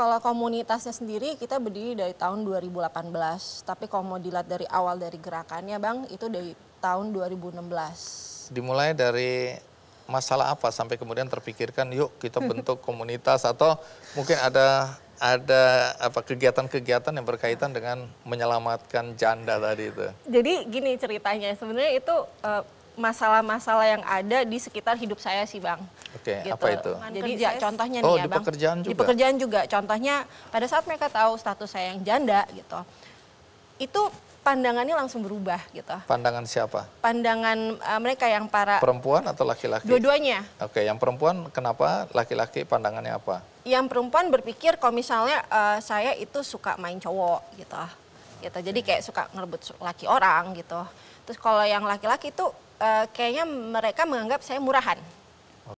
kalau komunitasnya sendiri kita berdiri dari tahun 2018, tapi kalau mau dilihat dari awal dari gerakannya Bang, itu dari tahun 2016. Dimulai dari masalah apa sampai kemudian terpikirkan yuk kita bentuk komunitas atau mungkin ada ada apa kegiatan-kegiatan yang berkaitan dengan menyelamatkan janda tadi itu. Jadi gini ceritanya, sebenarnya itu uh, masalah-masalah yang ada di sekitar hidup saya sih Bang. Oke, okay, gitu. apa itu? Jadi ya, contohnya oh, nih ya di pekerjaan juga. Di pekerjaan juga. Contohnya pada saat mereka tahu status saya yang janda gitu. Itu pandangannya langsung berubah gitu. Pandangan siapa? Pandangan uh, mereka yang para perempuan atau laki-laki? Dua-duanya. Oke, yang perempuan kenapa? Laki-laki pandangannya apa? Yang perempuan berpikir kalau misalnya uh, saya itu suka main cowok gitu. Gitu. Jadi hmm. kayak suka ngerebut laki orang gitu. Terus kalau yang laki-laki itu Eh, kayaknya mereka menganggap saya murahan